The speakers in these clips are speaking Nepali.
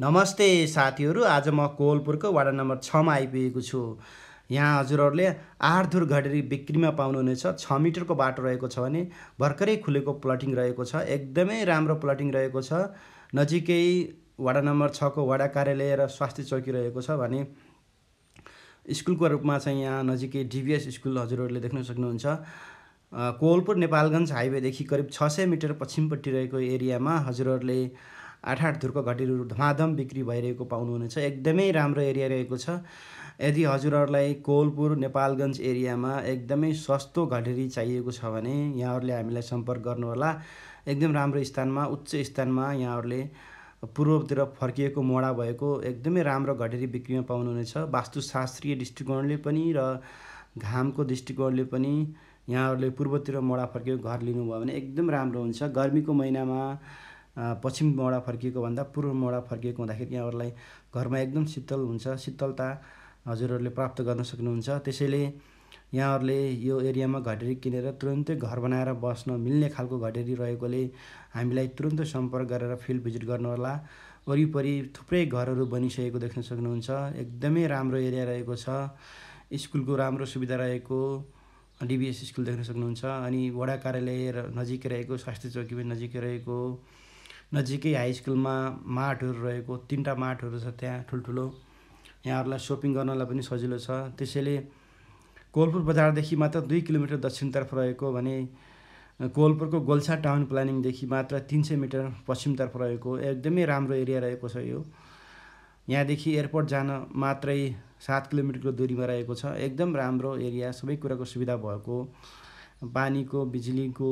नमस्ते साथीहरू आज म कोवलपुरको वाडा नम्बर छमा आइपुगेको छु यहाँ हजुरहरूले आठ घडेरी बिक्रीमा पाउनुहुनेछ छ मिटरको बाटो रहेको छ भने भर्खरै खुलेको प्लटिङ रहेको छ एकदमै राम्रो प्लटिङ रहेको छ नजिकै वाडा नम्बर छको वडा कार्यालय र स्वास्थ्य चौकी रहेको छ भने स्कुलको रूपमा चाहिँ यहाँ नजिकै डिभिएस स्कुल हजुरहरूले देख्न सक्नुहुन्छ कोवलपुर नेपालगञ्ज हाइवेदेखि करिब छ सय मिटर पश्चिमपट्टि रहेको एरियामा हजुरहरूले आठ आठ धुर्को घटीहरू धमाधम बिक्री भइरहेको पाउनुहुनेछ एकदमै राम्रो एरिया रहेको छ यदि हजुरहरूलाई कोलपुर नेपालगञ्ज एरियामा एकदमै सस्तो घटेरी चाहिएको छ भने यहाँहरूले हामीलाई सम्पर्क गर्नुहोला एकदम राम्रो स्थानमा उच्च स्थानमा यहाँहरूले पूर्वतिर फर्किएको मोडा भएको एकदमै राम्रो घटेरी बिक्रीमा पाउनुहुनेछ वास्तुशास्त्रीय दृष्टिकोणले पनि र घामको दृष्टिकोणले पनि यहाँहरूले पूर्वतिर मोडा फर्किएको घर लिनुभयो भने एकदम राम्रो हुन्छ गर्मीको महिनामा पश्चिम मोडा फर्किएको भन्दा पूर्व मोडा फर्किएको हुँदाखेरि यहाँहरूलाई घरमा एकदम शीतल हुन्छ शीतलता हजुरहरूले प्राप्त गर्न सक्नुहुन्छ त्यसैले यहाँहरूले यो एरियामा घटेरी किनेर तुरुन्तै घर बनाएर बस्न मिल्ने खालको घटेरी रहेकोले हामीलाई तुरन्तै सम्पर्क गरेर फिल्ड भिजिट गर्नुहोला वरिपरि थुप्रै घरहरू बनिसकेको देख्न सक्नुहुन्छ एकदमै राम्रो एरिया रहेको छ स्कुलको राम्रो सुविधा रहेको डिबिएस स्कुल देख्न सक्नुहुन्छ अनि वडा कार्यालय नजिकै रहेको स्वास्थ्य चौकी पनि नजिकै रहेको नजिकै हाई स्कुलमा मार्टहरू रहेको तिनवटा मार्टहरू छ त्यहाँ ठुल्ठुलो यहाँहरूलाई सपिङ गर्नलाई पनि सजिलो छ त्यसैले कोलपुर बजारदेखि मात्र दुई किलोमिटर दक्षिणतर्फ रहेको भने कोलपुरको गोल्सा टाउन प्लानिङदेखि मात्र तिन सय मिटर पश्चिमतर्फ रहेको एकदमै राम्रो एरिया रहेको छ यो यहाँदेखि एयरपोर्ट जान मात्रै सात किलोमिटरको दुरीमा रहेको छ एकदम राम्रो एरिया सबै कुराको सुविधा भएको पानीको बिजुलीको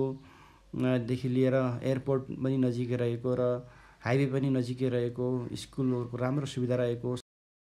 देखि लिएर एयरपोर्ट पनि नजिकै रहेको र हाइवे पनि नजिकै रहेको स्कुलहरूको राम्रो सुविधा रहेको